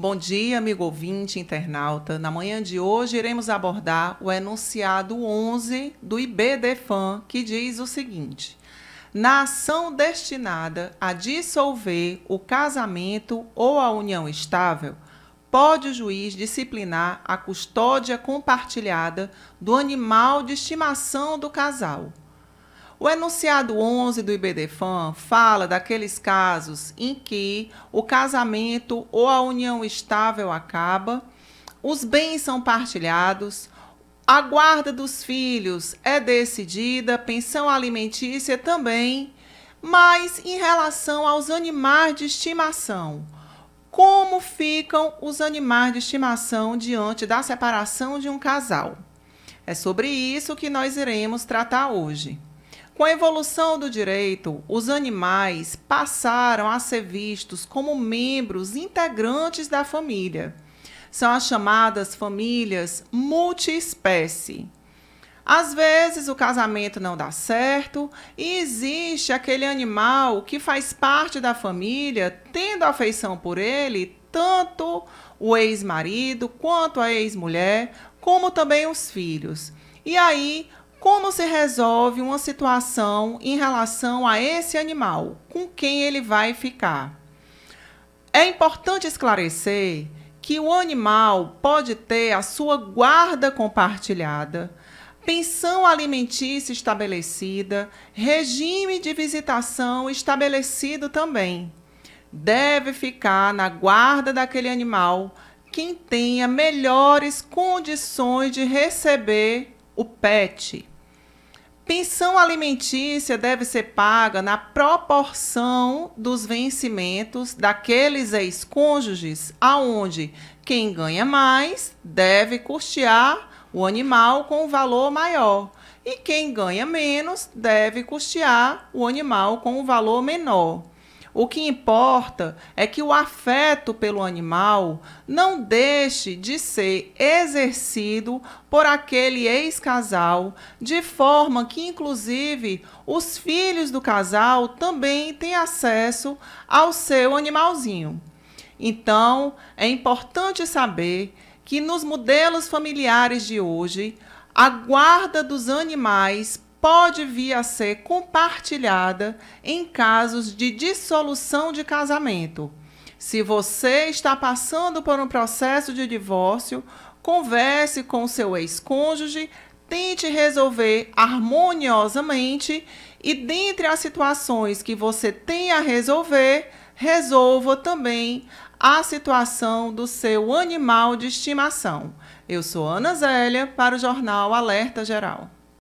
Bom dia, amigo ouvinte, internauta. Na manhã de hoje iremos abordar o enunciado 11 do IBDFAN, que diz o seguinte: na ação destinada a dissolver o casamento ou a união estável, pode o juiz disciplinar a custódia compartilhada do animal de estimação do casal o enunciado 11 do IBDFAN fala daqueles casos em que o casamento ou a união estável acaba, os bens são partilhados, a guarda dos filhos é decidida, pensão alimentícia também, mas em relação aos animais de estimação, como ficam os animais de estimação diante da separação de um casal? É sobre isso que nós iremos tratar hoje. Com a evolução do direito, os animais passaram a ser vistos como membros integrantes da família. São as chamadas famílias multiespécie. Às vezes o casamento não dá certo e existe aquele animal que faz parte da família, tendo afeição por ele, tanto o ex-marido quanto a ex-mulher, como também os filhos. E aí como se resolve uma situação em relação a esse animal? Com quem ele vai ficar? É importante esclarecer que o animal pode ter a sua guarda compartilhada, pensão alimentícia estabelecida, regime de visitação estabelecido também. Deve ficar na guarda daquele animal quem tenha melhores condições de receber o PET. Pensão alimentícia deve ser paga na proporção dos vencimentos daqueles ex-cônjuges, aonde quem ganha mais deve custear o animal com um valor maior e quem ganha menos deve custear o animal com um valor menor. O que importa é que o afeto pelo animal não deixe de ser exercido por aquele ex-casal, de forma que, inclusive, os filhos do casal também têm acesso ao seu animalzinho. Então, é importante saber que nos modelos familiares de hoje, a guarda dos animais pode vir a ser compartilhada em casos de dissolução de casamento. Se você está passando por um processo de divórcio, converse com seu ex-cônjuge, tente resolver harmoniosamente e, dentre as situações que você tem a resolver, resolva também a situação do seu animal de estimação. Eu sou Ana Zélia para o jornal Alerta Geral.